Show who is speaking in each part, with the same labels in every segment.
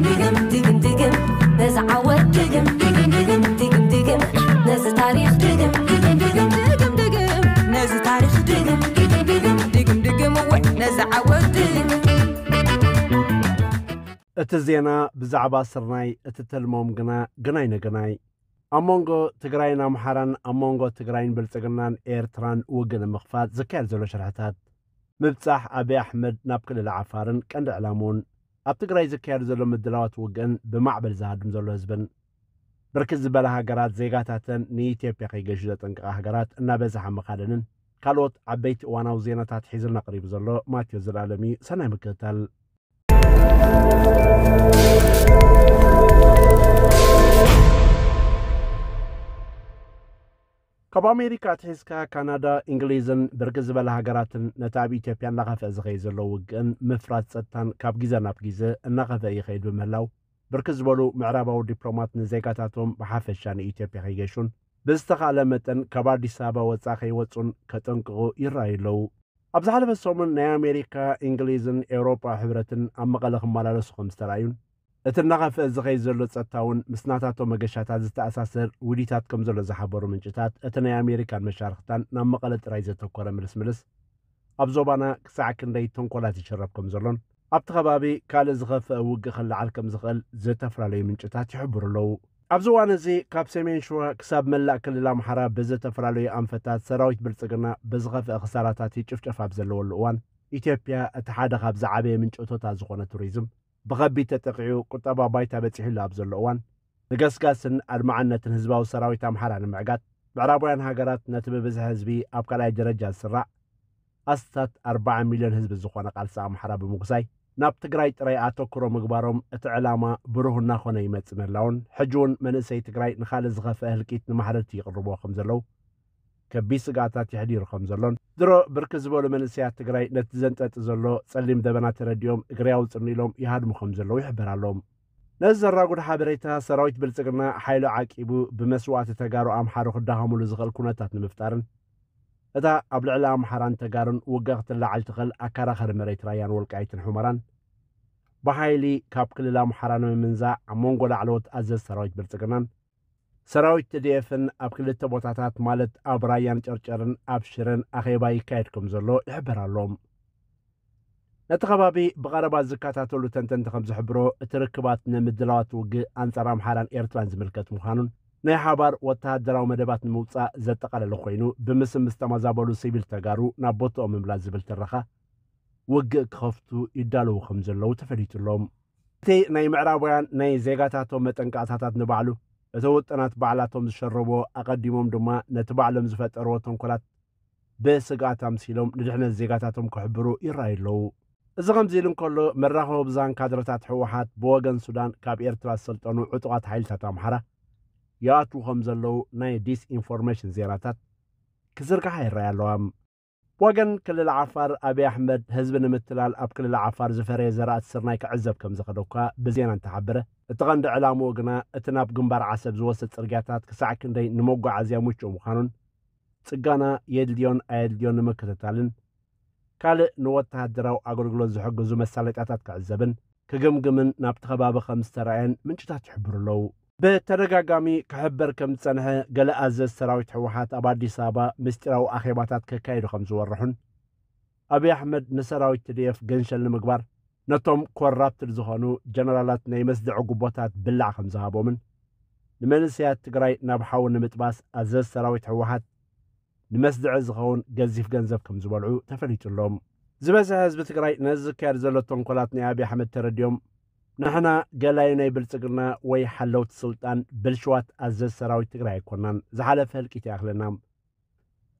Speaker 1: እቲ ዜና ብዛዕባ ስርናይ እቲ ተልሞም ግና ግናይ ንግናይ ኣብ መንጎ ትግራይን ኣምሓራን ኣብ መንጎ ትግራይን ብልፅግናን ኤርትራን ውግእ ንምኽፋት ዝካየድ ዘሎ ሽርሕታት ምብፃሕ ኣብዪ ኣሕመድ ናብ ክልል ዓፋርን ቀንዲ ዕላሙን ኣብ ትግራይ ዝካየዱ ዘሎ ምድላዋት ውግእን ብማዕበል ዝሃድም ዘሎ ህዝብን ብርክት ዝበለ ሃገራት ዜጋታተን ንኢትዮጵያ ከይገሹ ዘጠንቅቃ ሃገራት እናበዝሓ መኻደንን ካልኦት ዓበይቲ እዋናዊ ዜናታት ሒዝልና ቅሪቡ ዘሎ ማቴዎ ዘለኣለም እዩ ሰናይ ምክትታል ካብ ኣሜሪካ ትሒዝካ ካናዳ እንግሊዝን ብርቂ ዝበለ ሃገራትን ነቲ ኣብ ኢትዮጵያ እናኸፍአ ዝኸይድ ዘሎ ውግእን ምፍራት ፀጥታን ካብ ግዜ ናብ ግዜ እናኸፍአ ይኸይድ ብምህላው ብርክት ዝበሉ ምዕራባዊ ዲፕሎማት ንዜጋታቶም ብሓፈሻ ንኢትዮጵያ ከይገሹን ብዝተኻለ መጠን ካብ ኣዲስ ኣበባ ወፃ ከይወፁን ከጠንቅቑ ይረኣዩ ኣለዉ ኣብ ዝሓለፈ ሰሙን ናይ ኣሜሪካ እንግሊዝን ኤውሮጳ ሕብረትን ኣብ መቐለ ክመላለሱ ከም ዝተረኣዩን እቲ እናኸፍአ ዝኸይድ ዘሎ ጸጥታ እውን ምስ ናታቶ መገሻታት ዝተኣሳሰር ውዲታት ከም ዘሎ ዝሓበሩ ምንጭታት እቲ ናይ ኣሜሪካን መሻርክታን ናብ መቐለ ጥራይ ዘተኮረ ምልስምልስ ኣብ ዞባና ክሳዕ ክንደይ ተንኰላት ይሽረብ ከም ዘሎን ኣብቲ ኸባቢ ካልእ ዝኸፍአ ውግእ ክለዓል ከም ዝኽእል ዝተፈላለዩ ምንጭታት ይሕብሩ ኣለዉ ኣብዚ እዋን እዚ ካብ ሰሜን ሸዋ ክሳብ መላእ ክልል ኣምሓራ ብዝተፈላለዩ ኣንፈታት ሰራዊት ብልፅግና ብዝኸፍአ ክሳራታት ጭፍጨፍ ኣብ ዘለወሉ እዋን ኢትዮጵያ እቲ ሓደ ካብ ዝዓበየ ምንጭቶታት ዝኾነ ቱሪዝም بغبي تتقيو قطبا بايتا بتحل لابزر لوان نقسقاس المعنة تنهزبا وسراوي تامحرا نمعقات بعرابوين هاقرات نتبه بزه هزبي أبقال أي درجة سراء أستات أربعة مليون هزب الزخوانة قال سام حراب مقصاي ناب تقراي تراي آتو كرو مقبارهم اتعلاما بروه الناخونا يمتسمر لون حجون من إسي تقراي نخال زغف أهل كيت نمحرتي غربوه خمزلو ከቢድ ስጋኣታት የሕዲርኸም ዘሎን ድሮ ብርክ ዝበሉ መንእሰያት ትግራይ ነቲ ዘንጠጥ ዘሎ ጸሊም ደበና ተረዲኦም እግሪ ኣውፅኒ ኢሎም ይሃድሙ ከም ዘለዉ ይሕበር ኣሎም ነዚ ዘራጉድ ሓበሬታ ሰራዊት ብልጽግና ሓይሉ ዓቂቡ ብመስዋዕቲ ተጋሩ ኣምሓሮ ክዳኸምሉ ዝኽእል ኩነታት ንምፍጣርን እታ ኣብ ልዕሊ ኣምሓራን ተጋርን ውጋ ክትላዓል ትኽእል ኣከራኸሪ መሬት ራያን ወልቃይትን ሑመራን ብሓይሊ ካብ ክልል ኣምሓራ ንምምንዛእ ኣብ መንጎ ላዕለዎት ኣዘዝ ሰራዊት ብልጽግናን ሰራዊት ትድኤፍን ኣብ ክልተ ቦታታት ማለት ኣብ ራያን ጨርጨርን ኣብ ሽርን ኣኼባ ይካየድ ከም ዘሎ ይሕበር ኣሎም ነቲ ከባቢ ብቐረባ ዝከታተሉ ተንተንቲ ከም ዝሕብሮ እቲ ርክባት ንምድላዋት ውግእ ኣንጻር ኣምሓራን ኤርትራን ዝምልከት ምዃኑን ናይ ሓባር ወተሃደራዊ መደባት ንምውፃእ ዘጠቓለለ ኮይኑ ብምስምስ ተመዛበሉ ሲቪል ተጋሩ ናብ ቦትኦም ምምላስ ዝብል ትረኻ ውግእ ክኸፍቱ ይዳለዉ ከም ዘለዉ ተፈሊጡሎም እቲ ናይ ምዕራባውያን ናይ ዜጋታቶም መጠንቃቕታታት ንባዕሉ بتوطنات بعلاتهم زشربو أقدمهم دما نتبعلم زفت أروتهم كلات بسقاتهم سيلوم نجحنا الزيقاتاتهم كحبرو إرهي لو إزغم زيلن كلو مراحو بزان كادرتات حوحات بوغن سودان كاب إرتلا السلطانو عطوات حيلتات أمحرا ياتو خمزلو ناي ديس إنفورميشن زيراتات كزرقا حيرهي لوام وغن كل العفار أبي أحمد هزبن متلال أب كل العفار زفري زراعت سرناي كعزب كمزقدوكا بزيان تعبره እቲ ቐንዲ ዕላምኡ ግና እቲ ናብ ግንባር ዓሰብ ዝወስድ ጽርግያታት ክሳዕ ክንደይ ንመጓዓዝያ ሙችኡ ምዃኑን ጽጋና የድልዮን ኣየድልዮን ንምክትታልን ካልእ ንወተሃደራዊ ኣገልግሎት ዝሕግዙ መሳለጥያታት ክዕዘብን ክግምግምን ናብቲ ኸባቢ ከም ዝተረኣየን ምንጭታት ይሕብሩ ኣለዉ ብተደጋጋሚ ክሕበር ከም ዝጸንሐ ገለ ኣዘዝ ሰራዊት ሕወሓት ኣብ ኣዲስ ኣበባ ምስጢራዊ ኣኼባታት ከካይዱ ከም ዝወርሑን ኣብዪ ኣሕመድ ንሰራዊት ትድኤፍ ገንሸል ንምግባር نتم كورابت الزهانو جنرالات نيمس دعو قبوتات بلع خمزها بومن نمان سياد تقرأي نبحاو نمتباس أزاز سراوي تحوهات نمس دعو زغون قزيف قنزف كمزبالعو تفليت اللوم زباسة هزب تقرأي نزكار زلو تنقلات نيابي حمد ترديوم نحنا قلعينا بلتقرنا وي حلو تسلطان بلشوات أزاز سراوي تقرأي كونان زحالة فهلكي تاخلنا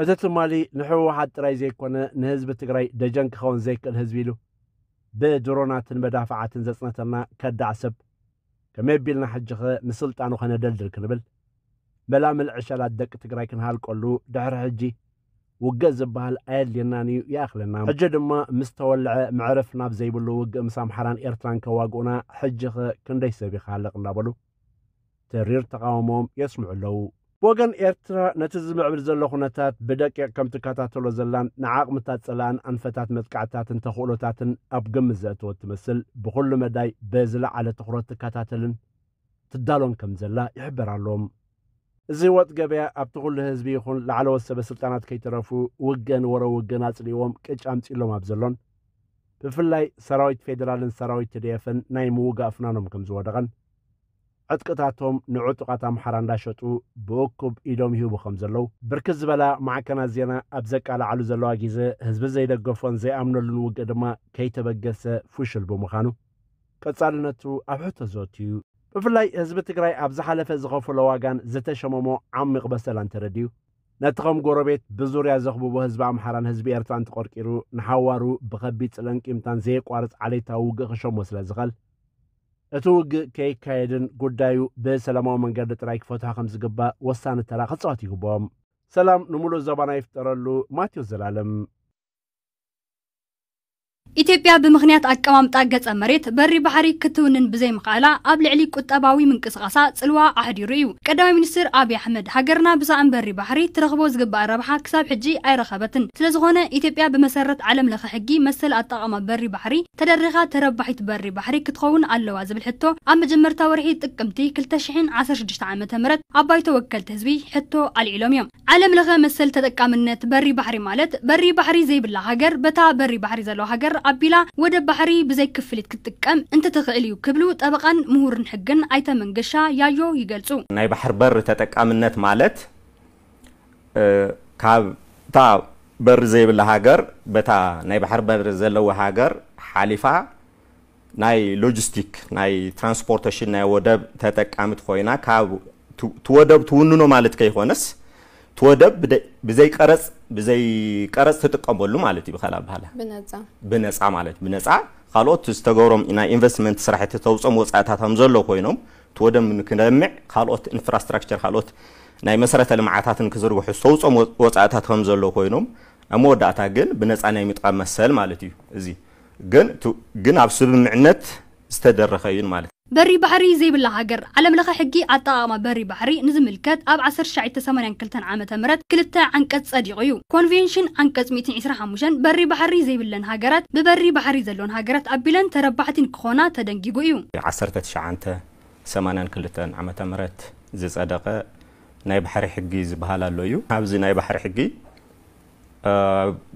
Speaker 1: أزاد المالي نحو واحد ترايزي كونا نهزب تقرأي دجنك خون زيك الهزبيلو ብድሮናትን መዳፍዓትን ዘፅነተና ከዳዕ ሰብ ከመይ ኣቢልና ሕጂ ኸ ንስልጣኑ ኸነደልድል ክንብል መላምል ዕሸላት ደቂ ትግራይ ክንሃልቀሉ ድሕሪ ሕጂ ውግእ ዝበሃል ኣየድልየናን እዩ ይኣኽለና ሕጂ ድማ ምስ ተወልዐ ምዕርፍ ናብ ዘይብሉ ውግእ ምስ ኣምሓራን ኤርትራን ከዋግኡና ሕጂ ኸ ክንደይ ሰብ ይኻልቕ እናበሉ ተሪር ተቃውሞም የስምዑ ኣለዉ ወገን ኤርትራ ነቲ ዝምዕብል ዘሎ ኩነታት ብደቂቕ ከም ትከታተሎ ዘላን ንዓቕምታት ጽላን ኣንፈታት መጥቃዕታትን ተኽእሎታትን ኣብ ግምት ዘእትወ ትመስል ብዅሉ መዳይ ብዝለዓለ ትኹረት ትከታተልን ትዳሎን ከም ዘላ ይሕበር ኣሎም እዚ ወጥ ገበያ ኣብቲ ኩሉ ህዝቢ ይኹን ላዕለወት ሰበ ስልጣናት ከይተረፉ ውገን ወረ ውገን ኣጽሊዎም ቅጫ ኣምፂሎም ኣብ ዘሎን ብፍላይ ሰራዊት ፌደራልን ሰራዊት ትድየፍን ናይ ምውጋእ ፍናኖም ከም ዝወደቐን ዕጥቅታቶም ንዑ ጥቓት ኣምሓራ እንዳሸጡ ብእኩብ ኢዶም ይህቡ ከም ዘለዉ ብርክት ዝበላ ማዕከናት ዜና ኣብ ዘቃልዓሉ ዘለዋ ግዜ ህዝቢ ዘይደገፎን ዘይኣምነሉን ውግእ ድማ ከይተበገሰ ፍሽል ብምዃኑ ቀጻልነቱ ኣብ ሕቶ ዘወትዩ ብፍላይ ህዝቢ ትግራይ ኣብ ዝሓለፈ ዝኸፍሎ ዋጋን ዝተሸመሞ ዓሚቕ በሰላ እንተረድዩ ነቲ ኸም ጎረቤት ብዙርያ ዘኽብቦ ህዝቢ ኣምሓራን ህዝቢ ኤርትራን ተቖርቂሩ ንሓዋሩ ብኸቢድ ጽለንቂምታን ዘየቋርፅ ዓሌታዊ ውግእ ክሸሞ ስለ ዝኸል እቲ ውግእ ከይካየድን ጉዳዩ ብሰላማዊ መንገዲ ጥራይ ክፈትሖ ከም ዝግባእ ወሳኒ ተራ ክፅዋት ይግቦም ሰላም ንምሉእ ዘባና ይፍጠረሉ ማቴዎስ ዘላለም
Speaker 2: إثيوبيا بمغنيات أكوام تاجت أمريت بري بحري كتونن بزي مقالة قبل علي كتاباوي من كسغاسا تسلوا أحد يريو كدامي منسير أبي أحمد هاجرنا بزعم بري بحري ترغبو زقب أربحا كساب حجي أي رخبتن تلزغونا إثيوبيا بمسارت عالم لخحجي مسل أطاقم بري بحري تدرغا تربحت بري بحري كتخون اللواز بالحتو أما جمرتا ورحي تقمتي كل تشحين عصر شجشت عامة أمرت أباي توكل تزوي حتو العلوميوم عالم لغا مثل تدقى بري بحري مالت بري بحري زي بالله هاجر بتا بري بحري زلو هاجر ኣቢላ ወደ ባሕሪ ብዘይ ክፍሊት ክትጥቀም እንተትኽእል እዩ ክብሉ ጠበቓን ምሁርን ሕግን ኣይተ መንገሻ ያዮ ይገልጹ
Speaker 3: ናይ ባሕር በር ተጠቃምነት ማለት ካብ እታ በር ዘይብላ ሃገር በታ ናይ ባሕር በር ዘለዎ ሃገር ሓሊፋ ናይ ሎጂስቲክ ናይ ትራንስፖርቴሽን ናይ ወደብ ተጠቃሚት ኮይና ካብ ትወደብ ትውንኖ ማለት ከይኮነስ ትወደብ ብዘይ ቀረፅ ብዘይ ቀረፅ ትጥቀመሉ ማለት እዩ ብካልእ ኣባህላ ብነፃ ማለት ብነፃ ካልኦት ዝተገብሮም ናይ ኢንቨስትመንት ስራሕቲ ተውፅኦም ወፃእታት ከም ዘሎ ኮይኖም ትወደብ ክንለምዕ ካልኦት ኢንፍራስትራክቸር ካልኦት ናይ መሰረተ ልምዓታትን ክዝርግሑ ዝተውፅኦም ወፃእታት ከም ዘሎ ኮይኖም ኣብ መወዳእታ ግን ብነፃ ናይ ምጥቃም መሰል ማለት እዩ እዚ ግን ኣብ ስብምዕነት ዝተደረኸ እዩን ማለት እዩ
Speaker 2: በሪ ባሕሪ ዘይብላ ሃገር ዓለም ለኸ ሕጊ ኣጠቓቕማ በሪ ባሕሪ ንዝምልከት ኣብ 1982 ዓ ም ክልተ ዓንቀጽ ጸዲቑ እዩ ኮንቬንሽን ዓንቀጽ 125 በሪ ባሕሪ ዘይብለን ሃገራት ብበሪ ባሕሪ ዘለዎን ሃገራት ኣቢለን ተረባሕቲን ክኾና ተደንጊጉ እዩ
Speaker 3: 1982 ዓ ም ዝጸደቐ ናይ ባሕሪ ሕጊ ዝበሃል ኣሎ እዩ ኣብዚ ናይ ባሕሪ ሕጊ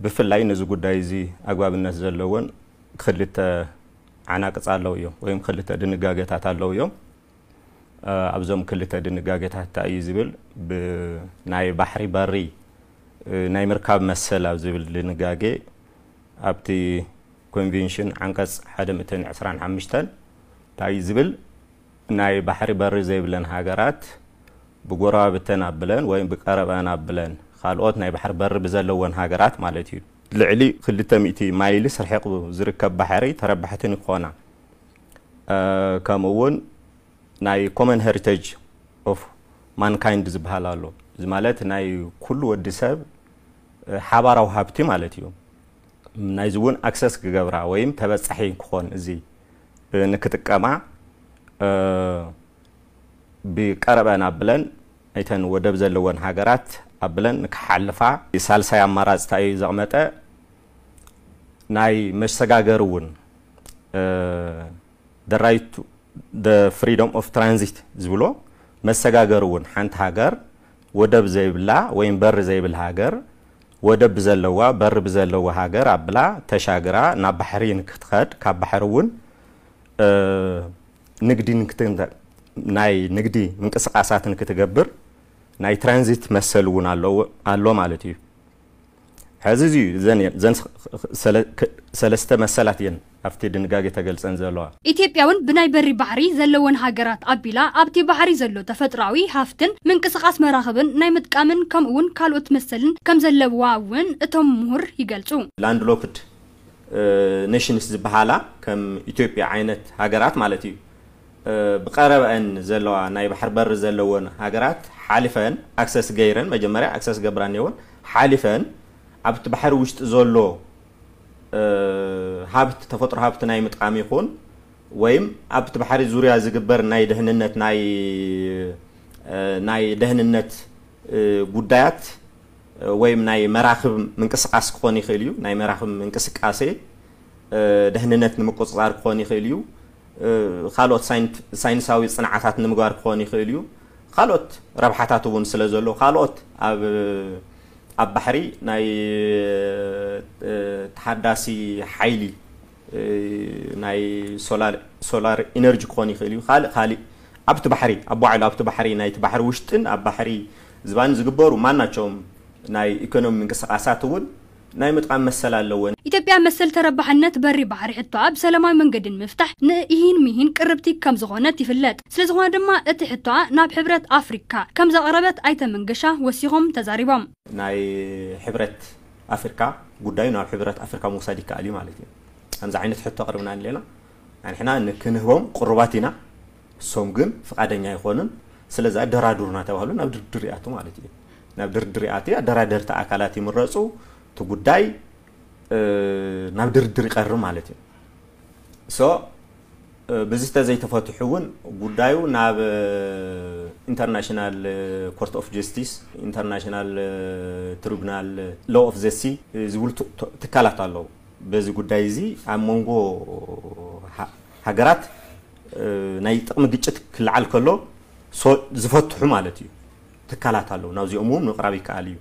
Speaker 3: ብፍላይ ነዚ ጉዳይ እዚ ኣግባብነት ዘለዎን ክልተ ዓናቅፃ ኣለው እዮም ወይም ክልተ ድንጋጌታት ኣለው እዮም ኣብዞም ክልተ ድንጋጌታት እንታይ እዩ ዝብል ብናይ ባሕሪ በሪ ናይ ምርካብ መሰል ኣብ ዝብል ድንጋጌ ኣብቲ ኮንቨንሽን ዓንቀፅ 125 እንታይ እዩ ዝብል ናይ ባሕሪ በሪ ዘይብለን ሃገራት ብጎረባብተን ኣብለን ወይም ብቀረበን ኣብለን ካልኦት ናይ ባሕሪ በሪ ብዘለዎን ሃገራት ማለት እዩ ልዕሊ 200 ማይሊ ስርሒቑ ዝርከብ ባሕሪ ተረባሕትን ይኮና ከምኡ እውን ናይ ኮመን ሄሪቴጅ ኦፍ ማንካይንድ ዝበሃል ኣሎ እዚ ማለት ናይ ኩሉ ወዲ ሰብ ሓባራዊ ሃብቲ ማለት እዩ ናይዚ እውን ኣክሰስ ክገብራ ወይም ተበፃሒ ክኾን እዚ ንክጥቀማ ብቀረበና ኣቢለን ናይተን ወደብ ዘለዎን ሃገራት ኣብለን ንክሓልፋ ሳልሳይ ኣማራፅ እንታይ እዩ ዘቕመጠ ናይ መሸጋገር እውን ደራይቱ ፍሪዶም ኦፍ ትራንዚት ዝብሎ መሰጋገር እውን ሓንቲ ሃገር ወደብ ዘይብላ ወይም በሪ ዘይብል ሃገር ወደብ ብዘለዋ በሪ ብዘለዋ ሃገር ኣብላ ተሻግራ ናብ ባሕሪ ንክትኸድ ካብ ባሕሪ እውን ንግዲ ናይ ንግዲ ምንቅስቃሳት ንክትገብር ናይ ትራንዚት መሰል እውን ኣሎ ማለት እዩ ሕዚ እዚ ዩ ዘን ሰለስተ መሰላት እየን ኣብቲ ድንጋጌ ተገልፀን ዘለዋ
Speaker 2: ኢትዮጵያ እውን ብናይ በሪ ባሕሪ ዘለወን ሃገራት ኣቢላ ኣብቲ ባሕሪ ዘሎ ተፈጥራዊ ሃፍትን ምንቅስቓስ መራኽብን ናይ ምጥቃምን ከምኡ ውን ካልኦት መሰልን ከም ዘለዋ እውን እቶም ምሁር ይገልፁ
Speaker 3: ላንድሎክድ ኔሽንስ ዝበሃላ ከም ኢትዮጵያ ዓይነት ሃገራት ማለት እዩ ብቀረበአን ዘለዋ ናይ ባሕር በሪ ዘለዎን ሃገራት ሓሊፈን ኣክሰስ ገይረን መጀመርያ ኣክሰስ ገብራ እኒአውን ሓሊፈን ኣብቲ ባሕሪ ውሽጢ ዘሎ ሃብቲ ተፈጥሮ ሃብቲ ናይ ምጥቃሚ ይኹን ወይም ኣብቲ ባሕሪ ዙርያ ዝግበር ናይ ድህንነት ናይ ደህንነት ጉዳያት ወይም ናይ መራኽብ ምንቅስቃስ ክኾን ይኽእል እዩ ናይ መራኽብ ምንቅስቃሴ ደህንነት ንምቁፅፃር ክኾን ይኽእል እዩ ካልኦት ሳይንሳዊ ፅንዓታት ንምግባር ክኾን ይእል እዩ ካልኦት ረብሓታት ውን ስለ ዘሎ ካኦት ኣብ ባሕሪ ናይ ተሓዳሲ ሓይሊ ናይ ሶላር ኢነርጂ ክኾን ይእልዩ እእኣብቲ ኣ ኣብቲ ና ባሪ ውሽጥን ኣብ ባሕሪ ዝባኒ ዝግበሩ ማናቸም ናይ ኢኮኖሚ ምንቅስቃሳት ን ናይ ምጥቃሚ መሰል ኣለዎን
Speaker 2: ኢትዮጵያ መስል ተረባሕነት በሪ ባሕሪ ሕቶ ብሰላማዊ መንገድን ምፍታሕ ንእሂን ምሂን ቅርብቲ ከም ዝኾነት ይፍለጥ ስለዝኾነ ድማ እቲ ሕቶ ናብ ሕብረት ኣፍሪካ ከም ዘቅረበት ኣይተመንገሻ ወሲኮም ተዛሪቦም
Speaker 3: ናይ ሕብረት ኣፍሪካ ጉዳይ ናብ ሕብረት ፍሪካ ውሳድ ይከኣል እዩ ማለት እዩ ከዚ ዓይነት ሕቶ ቅርብና ሌና ሕና ንክንህቦም ቅርባት ኢና እሶም ግን ፍቃደኛ ይኮኑን ስለዚኣ ደራድሩና ተባህሉ ናብ ድርድሪያቱ ማለት እ ናብ ድርድሪያት ኣደራደርቲ ኣካላት ይምረፁ እቲ ጉዳይ ናብ ድርድር ይቀርብ ማለት እዩ ሶ በዚ ተዘይተፈትሑ እውን ጉዳዩ ናብ ኢንተርናሽናል ኮርት ኦፍ ጀስቲስ ኢንተርናሽናል ትሪቡናል ሎ ኦፍ ዘሲ ዝብል ትካላት ኣለዉ በዚ ጉዳይ እዚ ኣብ መንጎ ሃገራት ናይ ጥቕሚ ግጭት ክልዓል ከሎ ዝፈትሑ ማለት እዩ ትካላት ኣለዉ ናብዚኦም እውን ምቕራብ ይከኣል እዩ